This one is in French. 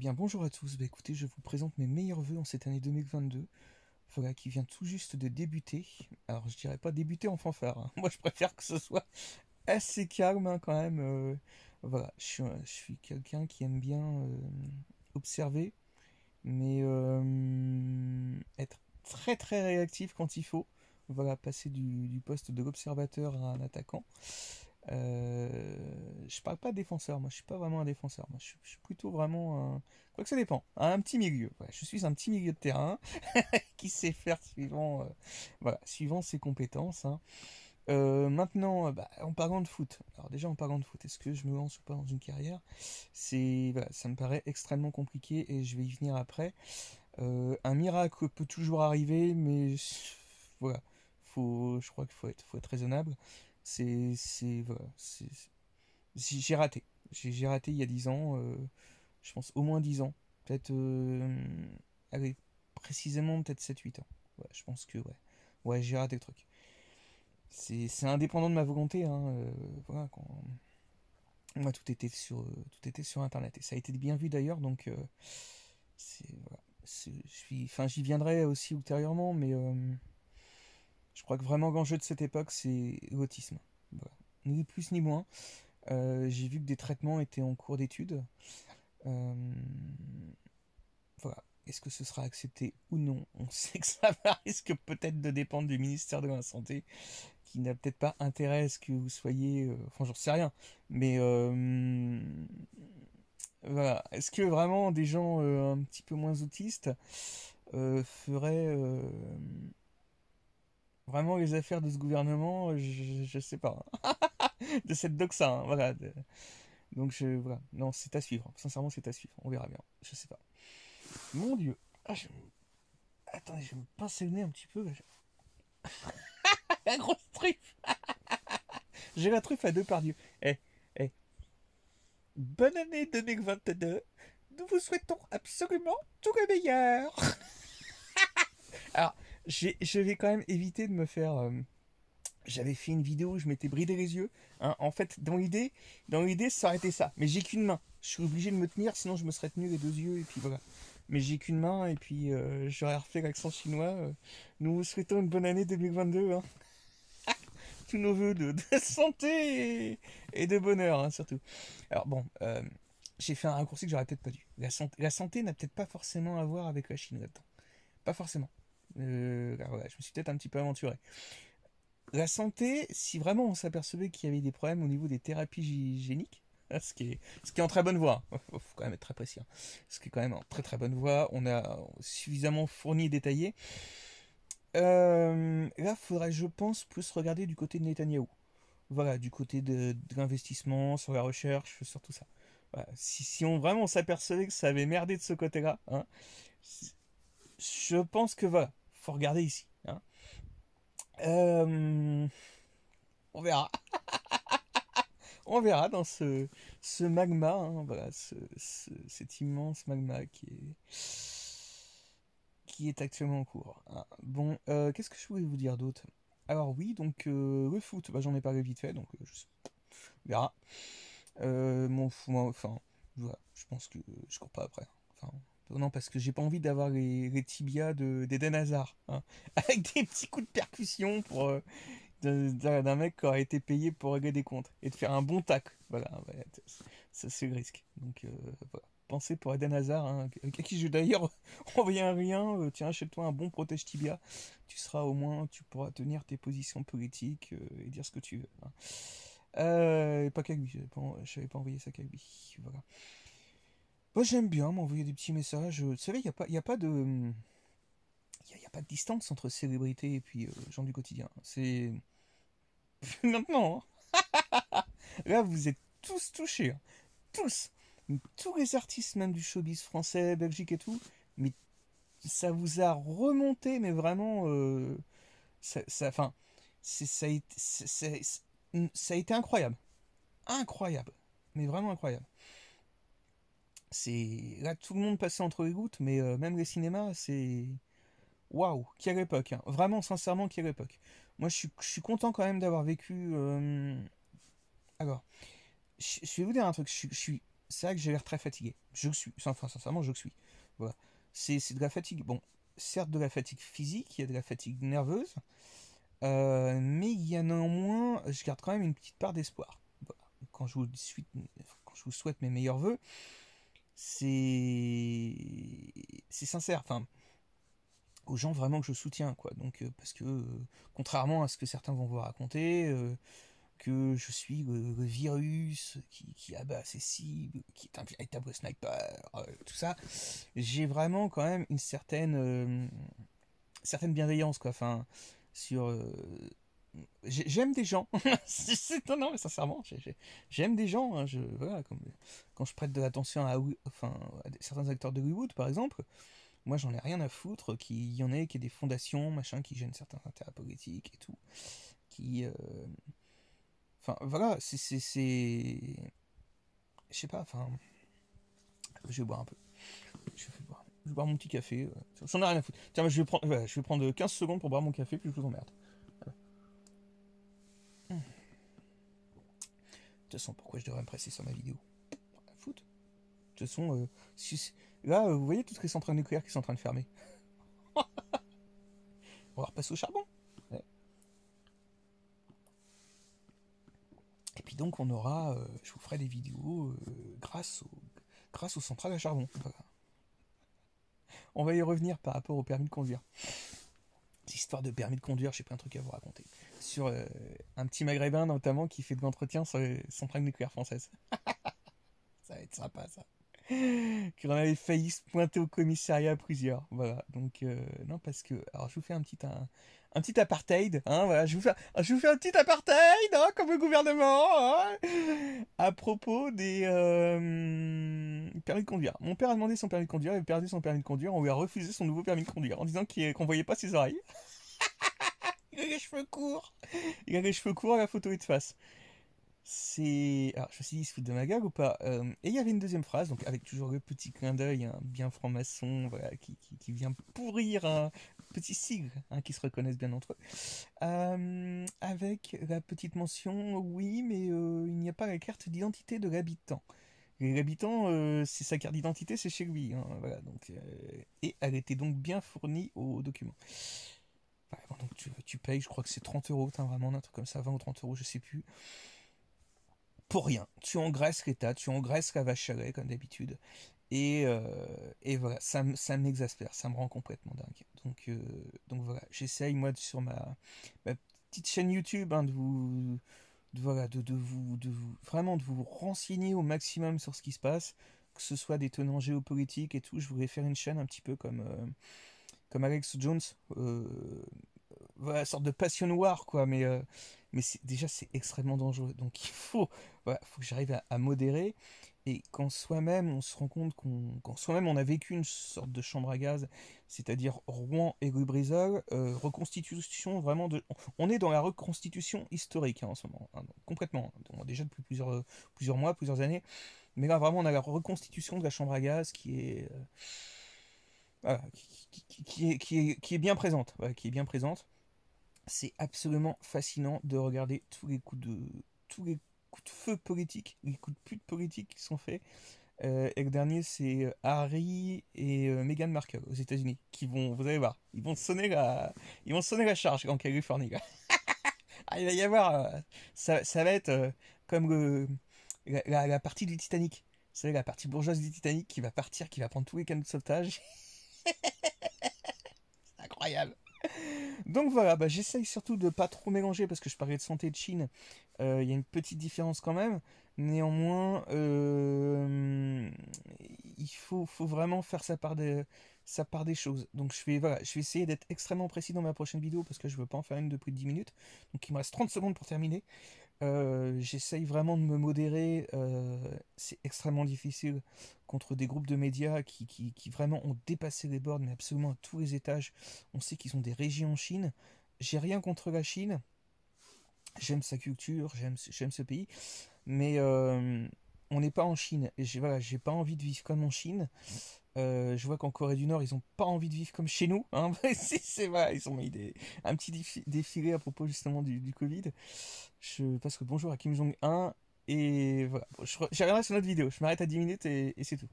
bien bonjour à tous, bah, écoutez je vous présente mes meilleurs voeux en cette année 2022, voilà qui vient tout juste de débuter, alors je dirais pas débuter en fanfare, hein. moi je préfère que ce soit assez calme hein, quand même, euh, voilà je suis, quelqu'un qui aime bien euh, observer, mais euh, être très très réactif quand il faut, voilà passer du, du poste de l'observateur à un attaquant, euh, je parle pas de défenseur, moi je suis pas vraiment un défenseur, moi je suis, plutôt vraiment un... Quoi que ça dépend, un petit milieu. je suis un petit milieu de terrain qui sait faire suivant, euh, suivant ses compétences. Hein. Euh, maintenant, bah, en parlant de foot, alors déjà en parlant de foot, est-ce que je me lance ou pas dans une carrière C'est, Ça me paraît extrêmement compliqué et je vais y venir après. Euh, un miracle peut toujours arriver, mais voilà, faut, je crois qu'il faut être, faut être raisonnable. C'est. Voilà. J'ai raté. J'ai raté il y a 10 ans. Euh, je pense au moins 10 ans. Peut-être. Euh, avec précisément peut-être 7-8 ans. Ouais, je pense que ouais. Ouais, j'ai raté le truc. C'est indépendant de ma volonté. Hein, euh, voilà, tout était sur tout était sur internet et ça a été bien vu d'ailleurs donc c'est voilà, je suis enfin j'y viendrai aussi ultérieurement mais je crois que vraiment l'enjeu de cette époque, c'est l'autisme. Ni plus ni moins. Euh, j'ai vu que des traitements étaient en cours d'étude. Euh, voilà. Est-ce que ce sera accepté ou non On sait que ça risque peut-être de dépendre du ministère de la Santé, qui n'a peut-être pas intérêt à ce que vous soyez... Euh, enfin, j'en sais rien. Mais... voilà. Est-ce que vraiment des gens un petit peu moins autistes feraient Vraiment, les affaires de ce gouvernement, je ne sais pas. Hein. de cette doxa, hein, voilà. Donc, je, Non, c'est à suivre. Sincèrement, c'est à suivre. On verra bien. Je sais pas. Mon Dieu. Ah, attendez, je vais me pincer le nez un petit peu. la grosse truffe J'ai la truffe à deux par Dieu. Eh, eh. Bonne année 2022. Nous vous souhaitons absolument tout le meilleur. Alors, je vais quand même éviter de me faire. Euh, j'avais fait une vidéo où je m'étais bridé les yeux. Hein. En fait, dans l'idée, dans l'idée, ça aurait été ça. Mais j'ai qu'une main. Je suis obligé de me tenir, sinon je me serais tenu les deux yeux et puis voilà. Mais j'ai qu'une main et puis euh, j'aurais refait l'accent chinois. Euh. Nous vous souhaitons une bonne année 2022. Hein. Tous nos voeux de, santé et, de bonheur hein, surtout. Alors bon, j'ai fait un raccourci que j'aurais peut-être pas dû. La santé, la santé n'a peut-être pas forcément à voir avec la Chine Pas forcément. Euh, ah je me suis peut-être un petit peu aventuré. La santé, si vraiment on s'apercevait qu'il y avait des problèmes au niveau des thérapies hygiéniques ce qui, est, en très bonne voie, il hein. faut quand même être très précis, hein. ce qui est quand même en très très bonne voie, on a suffisamment fourni et détaillé. Euh, là il faudrait, je pense, plus regarder du côté de Netanyahu. Voilà, du côté de, l'investissement, sur la recherche, sur tout ça. Si, si, on vraiment s'apercevait que ça avait merdé de ce côté-là, hein, je pense que voilà, regarder ici. Hein. Euh, on verra. on verra dans ce, ce magma, hein, voilà, ce, cet immense magma qui est, qui est actuellement en cours. Hein. Bon, euh, qu'est-ce que je voulais vous dire d'autre Alors oui, donc le euh, foot, bah, j'en ai parlé vite fait, donc je on verra. mon, enfin, je pense que je cours pas après. Enfin, Oh non, parce que j'ai pas envie d'avoir les, tibias d'Eden Hazard. Hein. avec des petits coups de percussion pour euh, d'un mec qui aurait été payé pour régler des comptes. Et de faire un bon tac. Voilà, ça c'est le risque. Donc euh, voilà. Pensez pour Eden Hazard, hein, qui je d'ailleurs envoyé un rien. Euh, tiens, achète-toi un bon protège tibia. Tu seras au moins, tu pourras tenir tes positions politiques et dire ce que tu veux. Hein. pas Kagbi, je n'avais pas, envoyé ça à Voilà j'aime bien m'envoyer des petits messages. Euh, vous savez, il n'y a, pas, a pas de. Hum, a, pas de distance entre célébrités et puis euh, gens du quotidien. C'est. Maintenant. Hein. Là, vous êtes tous touchés. Hein. Tous. Tous les artistes, même du showbiz français, Belgique et tout. Mais ça vous a remonté, mais vraiment. ça, ça a été incroyable. Incroyable. Mais vraiment incroyable c'est là tout le monde passait entre les gouttes, mais euh, même les cinémas, c'est waouh, quelle époque hein. Vraiment, sincèrement, quelle époque. Moi, je suis, content quand même d'avoir vécu. Euh, alors, je, vais vous dire un truc. Je, suis, c'est vrai que j'ai l'air très fatigué. Je le suis. Enfin, sincèrement, je le suis. Voilà. C'est, de la fatigue. Bon, certes de la fatigue physique, il y a de la fatigue nerveuse, euh, mais il y a néanmoins, je garde quand même une petite part d'espoir. Quand je vous quand je vous souhaite mes meilleurs voeux c'est c'est sincère. Enfin, aux gens vraiment que je soutiens, quoi. Donc, euh, parce que euh, contrairement à ce que certains vont vous raconter euh, que je suis le, virus qui, qui, abat ses cibles, qui est un véritable sniper, tout ça. J'ai vraiment quand même une certaine, certaine bienveillance, quoi, enfin, sur, j'aime des gens. c'est étonnant, mais sincèrement, j'aime des gens. Hein, je, voilà, comme, quand je prête de l'attention à, enfin, certains acteurs de Hollywood, par exemple, moi j'en ai rien à foutre qu'il y en ait qui est des fondations, machin, qui gênent certains intérêts politiques et tout. Qui. Euh, enfin, voilà, c'est. Je sais pas, enfin. Je vais boire un peu. Je vais boire, mon petit café. Euh, j'en ai rien à foutre. Tiens, je vais, prendre, je vais prendre 15 secondes pour boire mon café, puis je vous emmerde. toute façon, pourquoi je devrais me presser sur ma vidéo Rien à foutre. De toute façon, euh, là, euh, vous voyez toutes les centrales nucléaires qui sont en train de fermer. On va repasser au charbon. Et puis donc, on aura. Euh, je vous ferai des vidéos grâce, au, grâce aux centrales à charbon. On va y revenir par rapport au permis de conduire histoire de permis de conduire, j'ai plein de trucs à vous raconter. Sur euh, un petit maghrébin notamment qui fait de l'entretien sur les de nucléaire française. ça va être sympa ça. Qu'on avait failli se pointer au commissariat plusieurs. Voilà, donc euh, non, parce que. Alors je vous fais un petit, un petit apartheid. Hein, voilà, je, vous fais, je vous fais un petit apartheid, hein, comme le gouvernement. Hein à propos des euh, permis de conduire. Mon père a demandé son permis de conduire, il a perdu son permis de conduire, on lui a refusé son nouveau permis de conduire en disant qu'on ne voyait pas ses oreilles. il a les cheveux courts. Il a les cheveux courts, la photo est de face. C'est. Alors, je sais suis se fout de ma gueule ou pas euh, Et il y avait une deuxième phrase, donc avec toujours le petit clin d'œil, un hein, bien franc-maçon, voilà, qui, qui, vient pourrir hein, petits sigles hein, qui se reconnaissent bien entre eux. Euh, avec la petite mention, oui, mais euh, il n'y a pas la carte d'identité de l'habitant. L'habitant, euh, c'est sa carte d'identité, c'est chez lui. Hein, voilà, donc, et elle était donc bien fournie au document. Bah, donc tu, tu, payes, je crois que c'est 30 euros, vraiment un truc comme ça, 20 ou 30 euros, je sais plus. Pour rien. Tu engraisses l'État, tu engraisses la vache à lait, comme d'habitude. Euh, et, voilà, ça, ça m'exaspère, ça me rend complètement dingue. Donc, euh, donc voilà, j'essaye moi sur ma, petite chaîne YouTube hein, de vous. voilà, de, de, vous, de vous, vraiment de vous renseigner au maximum sur ce qui se passe, que ce soit des tenants géopolitiques et tout. Je voudrais faire une chaîne un petit peu comme, euh, comme Alex Jones, voilà, sorte de passion noire, quoi. Mais, mais déjà, c'est extrêmement dangereux. Donc il faut, voilà, faut que j'arrive à modérer. Et quand soi-même, on se rend compte qu'on, quand soi-même on a vécu une sorte de chambre à gaz, c'est-à-dire Rouen et rue euh, reconstitution vraiment de, on est dans la reconstitution historique hein, en ce moment, hein, complètement, déjà depuis plusieurs, plusieurs mois, plusieurs années, mais là vraiment on a la reconstitution de la chambre à gaz qui est, euh, qui, est, qui, est, bien présente, qui est bien présente. C'est absolument fascinant de regarder tous les coups de tous les coups de feu politique, des coups de pute politique qui sont faits. Euh, et le dernier, c'est euh, Harry et euh, Meghan Markle aux États-Unis, qui vont, vous allez voir, ils vont sonner la, ils vont sonner la charge en Californie. ah, il va y avoir, ça, va être comme la, partie du Titanic. c'est la partie bourgeoise du Titanic qui va partir, qui va prendre tous les canaux de sauvetage. c'est incroyable. Donc voilà, bah, j'essaye surtout de pas trop mélanger parce que je parlais de santé de Chine. Euh, il y a une petite différence quand même. Néanmoins, euh, il faut, faut vraiment faire sa part, de, sa part des choses. Donc je vais, je vais essayer d'être extrêmement précis dans ma prochaine vidéo parce que je ne veux pas en faire une de plus de 10 minutes. Donc il me reste 30 secondes pour terminer. Euh, j'essaye vraiment de me modérer. Euh, c'est extrêmement difficile contre des groupes de médias qui, vraiment ont dépassé les bornes, mais absolument à tous les étages. On sait qu'ils ont des régions en Chine. J'ai rien contre la Chine. J'aime sa culture, j'aime ce pays. Mais... Euh, on n'est pas en Chine. Et j'ai, voilà, pas envie de vivre comme en Chine. Euh, je vois qu'en Corée du Nord, ils n'ont pas envie de vivre comme chez nous. Hein. c'est, vrai, ils ont mis un petit défilé à propos justement du, Covid. Je passe que bonjour à Kim Jong-un. Et voilà, j'arriverai sur notre vidéo. Je m'arrête à 10 minutes et c'est tout.